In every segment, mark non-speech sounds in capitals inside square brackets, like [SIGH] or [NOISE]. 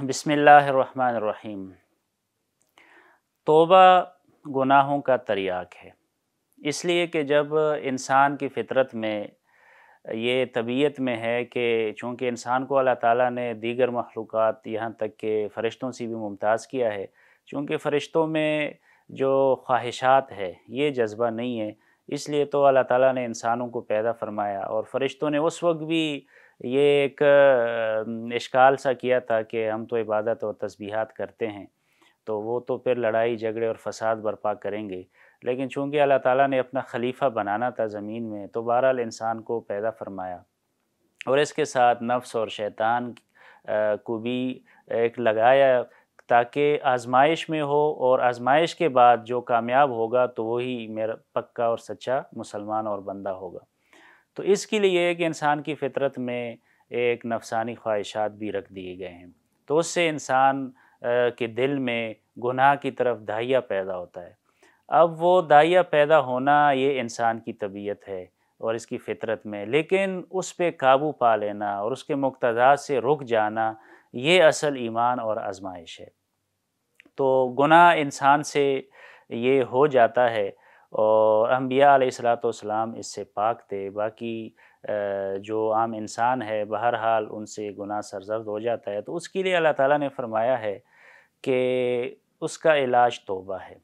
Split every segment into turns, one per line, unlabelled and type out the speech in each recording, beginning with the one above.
बिसमीम तोबा गुनाहों का तरियाक है इसलिए कि जब इंसान की फितरत में ये तबीयत में है कि चूँकि इंसान को अल्लाह ताला ने दीगर मखलूक यहाँ तक के फ़रिश्तों से भी मुमताज़ किया है चूँकि फ़रिश्तों में जो ख्वाहिशात है ये जज्बा नहीं है इसलिए तो अल्लाह ताला ने इंसानों को पैदा फरमाया और फ़रिश्तों ने उस वक्त भी ये एक इश्काल सा किया था कि हम तो इबादत और तस्बीहात करते हैं तो वो तो फिर लड़ाई झगड़े और फसाद बर्पा करेंगे लेकिन चूँकि अल्लाह ताला ने अपना खलीफा बनाना था ज़मीन में तो बहरहाल इंसान को पैदा फरमाया और इसके साथ नफ्स और शैतान को भी एक लगाया ताकि आजमाइश में हो और आजमाइश के बाद जो कामयाब होगा तो वही मेरा पक्का और सच्चा मुसलमान और बंदा होगा तो इसके लिए है कि इंसान की फितरत में एक नफसानी ख्वाहिशात भी रख दिए गए हैं तो उससे इंसान के दिल में गुनाह की तरफ दाहिया पैदा होता है अब वो दाहिया पैदा होना ये इंसान की तबीयत है और इसकी फितरत में लेकिन उस पर काबू पा लेना और उसके मुक्तदा से रुक जाना ये असल ईमान और आजमाइश है तो गुनाह इंसान से ये हो जाता है और अम्बिया सलाम इससे पाक थे बाकी जो आम इंसान है बहरहाल उनसे गुनाह सरजर्द हो जाता है तो उसके लिए अल्लाह ताला ने फरमाया है कि उसका इलाज तोबा है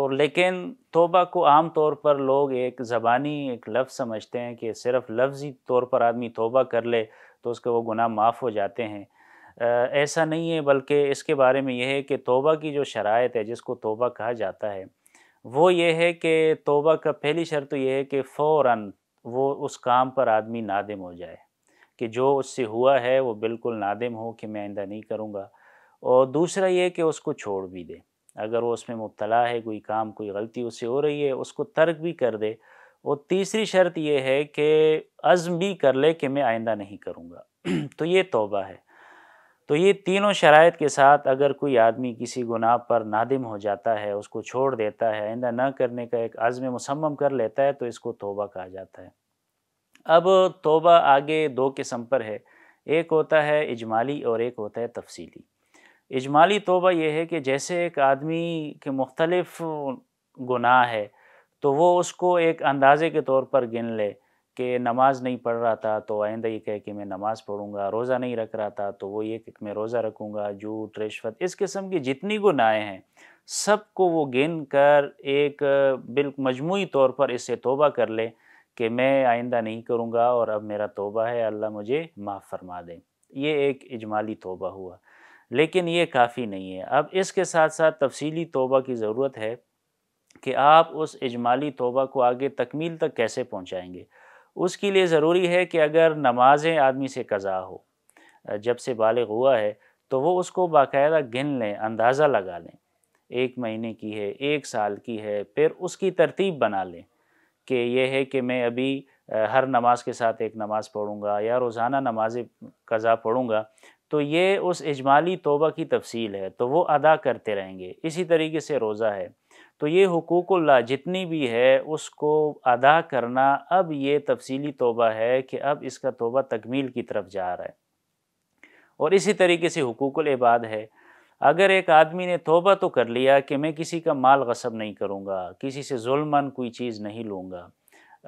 और लेकिन तोबा को आम तौर पर लोग एक ज़बानी एक लफ्ज़ समझते हैं कि सिर्फ लफ्ज़ी तौर पर आदमी तोबा कर ले तो उसके वो गुनाह माफ़ हो जाते हैं ऐसा नहीं है बल्कि इसके बारे में यह है कि तोबा की जो शराइत है जिसको तोबा कहा जाता है वो ये है कि तोबा का पहली शर्त तो ये है कि फ़ौर वो उस काम पर आदमी नादिम हो जाए कि जो उससे हुआ है वो बिल्कुल नादिम हो कि मैं आइंदा नहीं करूँगा और दूसरा ये कि उसको छोड़ भी दे अगर वो उसमें मुबतला है कोई काम कोई गलती उससे हो रही है उसको तर्क भी कर दे और तीसरी शर्त यह है कि अज़म भी कर ले कि मैं आइंदा नहीं करूँगा [CLEARS THROAT] तो ये तोबा है तो ये तीनों शरात के साथ अगर कोई आदमी किसी गुनाह पर नादिम हो जाता है उसको छोड़ देता है आइंदा न करने का एक आज़म मुसम्म कर लेता है तो इसको तोबा कहा जाता है अब तोबा आगे दो किस्म पर है एक होता है इजमाली और एक होता है तफसीली इजमाली तोबा यह है कि जैसे एक आदमी के मुख्तलफ़ गुनाह है तो वो उसको एक अंदाज़े के तौर पर गिन ले कि नमाज नहीं पढ़ रहा था तो आइंदा ये कहे कि मैं नमाज़ पढ़ूँगा रोज़ा नहीं रख रहा था तो वो ये कि मैं रोज़ा रखूँगा झूठ रिश्वत इस किस्म की जितनी गुनाहें हैं सबको वो गिन कर एक बिल मजमू तौर पर इससे तोबा कर ले कि मैं आइंदा नहीं करूँगा और अब मेरा तोबा है अल्लाह मुझे माफ़ फरमा दें ये एक इजमाली तोबा हुआ लेकिन ये काफ़ी नहीं है अब इसके साथ साथ तफसीली तोबा की ज़रूरत है कि आप उस इजमाली तोबा को आगे तकमील तक कैसे पहुँचाएँगे उसके लिए ज़रूरी है कि अगर नमाजें आदमी से कज़ा हो जब से बालग हुआ है तो वो उसको बाकायदा गिन लें अंदाज़ा लगा लें एक महीने की है एक साल की है फिर उसकी तरतीब बना लें कि यह है कि मैं अभी हर नमाज के साथ एक नमाज़ पढ़ूँगा या रोज़ाना नमाज कज़ा पढ़ूँगा तो ये उस इजमाली तोबा की तफसील है तो वो अदा करते रहेंगे इसी तरीके से रोज़ा है तो ये हकूक़ुल्ला जितनी भी है उसको अदा करना अब ये तफसीली तोबा है कि अब इसका तोबा तकमील की तरफ जा रहा है और इसी तरीके से हकूक़ुल इबाद है अगर एक आदमी ने तोबा तो कर लिया कि मैं किसी का माल गसब नहीं करूँगा किसी से जुल्मन कोई चीज़ नहीं लूँगा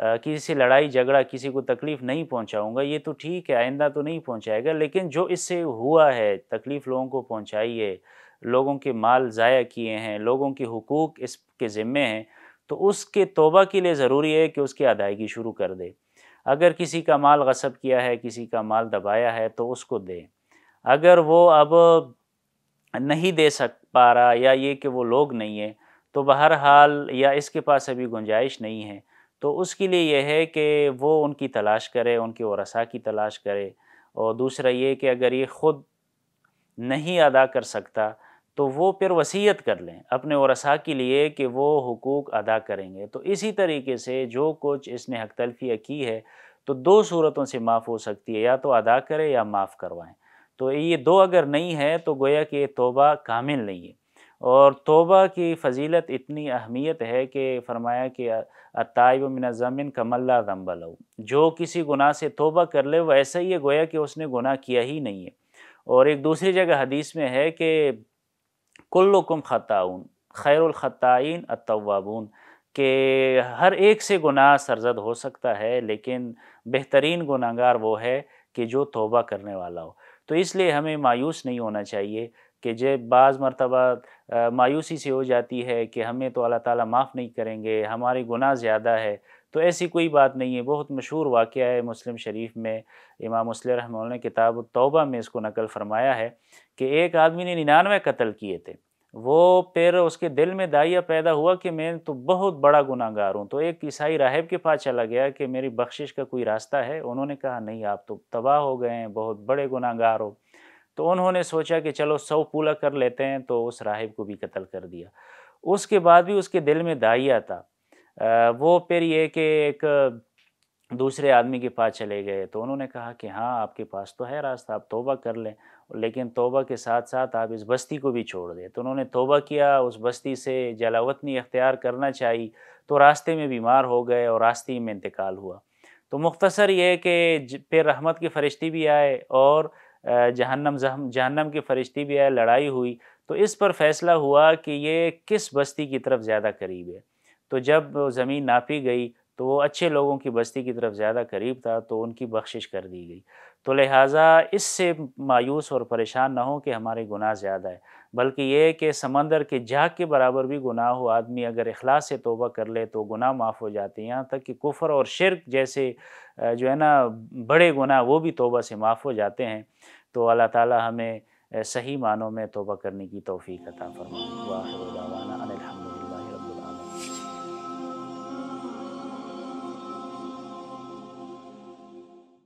किसी से लड़ाई झगड़ा किसी को तकलीफ़ नहीं पहुँचाऊँगा ये तो ठीक है आइंदा तो नहीं पहुँचाएगा लेकिन जो इससे हुआ है तकलीफ़ लोगों को पहुँचाई है लोगों के माल ज़ाया किए हैं लोगों के हकूक़ इसके ज़िम्मे हैं तो उसके तोबा के लिए ज़रूरी है कि उसकी अदायगी शुरू कर दे अगर किसी का माल गसब किया है किसी का माल दबाया है तो उसको दे अगर वो अब नहीं दे सक पा रहा या ये कि वो लोग नहीं है तो बहरहाल या इसके पास अभी गुंजाइश नहीं है तो उसके लिए यह है कि वो उनकी तलाश करे उनके वसा की तलाश करे और दूसरा ये कि अगर ये ख़ुद नहीं अदा कर सकता तो वो फिर वसीयत कर लें अपने वसा के लिए कि वो हकूक़ अदा करेंगे तो इसी तरीके से जो कुछ इसने हक तलफिया की है तो दो सूरतों से माफ़ हो सकती है या तो अदा करें या माफ़ करवाएं तो ये दो अगर नहीं है तो गोया कि तोबा कामिल नहीं है और तोबा की फजीलत इतनी अहमियत है कि फरमाया कि अतब मिनज़मिन कमल्ला दम्बल जो किसी गुनाह से तोबा कर ले वैसा ही है गोया कि उसने गुनाह किया ही नहीं है और एक दूसरी जगह हदीस में है कि कुल्लुकुम ख़ताउन खैरखताइन अतवाबून के हर एक से गुनाह सरजद हो सकता है लेकिन बेहतरीन गुनागार वो है कि जो तोबा करने वाला हो तो इसलिए हमें मायूस नहीं होना चाहिए कि जब बाज़ मरतबा मायूसी से हो जाती है कि हमें तो अल्लाह ताला माफ़ नहीं करेंगे हमारे गुनाह ज़्यादा है तो ऐसी कोई बात नहीं है बहुत मशहूर वाक़ है मुस्लिम शरीफ में इमाम मुस्लिम रहमान ने किताब तौबा में इसको नकल फरमाया है कि एक आदमी ने निन्यानवे कत्ल किए थे वो फिर उसके दिल में दाइया पैदा हुआ कि मैं तो बहुत बड़ा गुनागार हूँ तो एक ईसाई राहब के पास चला गया कि मेरी बख्शिश का कोई रास्ता है उन्होंने कहा नहीं आप तो तबाह हो गए हैं बहुत बड़े गुनागार हो तो उन्होंने सोचा कि चलो सौ पूला कर लेते हैं तो उस राहब को भी कत्ल कर दिया उसके बाद भी उसके दिल में दाइया था वो फिर ये कि एक दूसरे आदमी के पास चले गए तो उन्होंने कहा कि हाँ आपके पास तो है रास्ता आप तोबा कर लें लेकिन तोबा के साथ साथ आप इस बस्ती को भी छोड़ दें तो उन्होंने तोबा किया उस बस्ती से जलावतनी अख्तियार करना चाहिए तो रास्ते में बीमार हो गए और रास्ते में इंतकाल हुआ तो मुख्तसर ये कि फिर रहमत के फरिश्ते भी आए और जहन्नम जहन्नम के फरिश्ते भी आए लड़ाई हुई तो इस पर फैसला हुआ कि ये किस बस्ती की तरफ ज़्यादा करीब है तो जब ज़मीन नापी गई तो वो अच्छे लोगों की बस्ती की तरफ ज़्यादा करीब था तो उनकी बख्शिश कर दी गई तो लिहाजा इससे मायूस और परेशान ना हो कि हमारे गुनाह ज़्यादा है बल्कि ये कि समंदर के जाग के बराबर भी गुनाह हो आदमी अगर अखलास से तोबा कर ले तो गुनाह माफ़ हो जाते हैं यहाँ तक कि कुफर और शिरक जैसे जो है ना बड़े गुनाह वो भी तोबा से माफ़ हो जाते हैं तो अल्लाह ताला हमें सही मानों में तोबा करने की तोफ़ी अता फरमा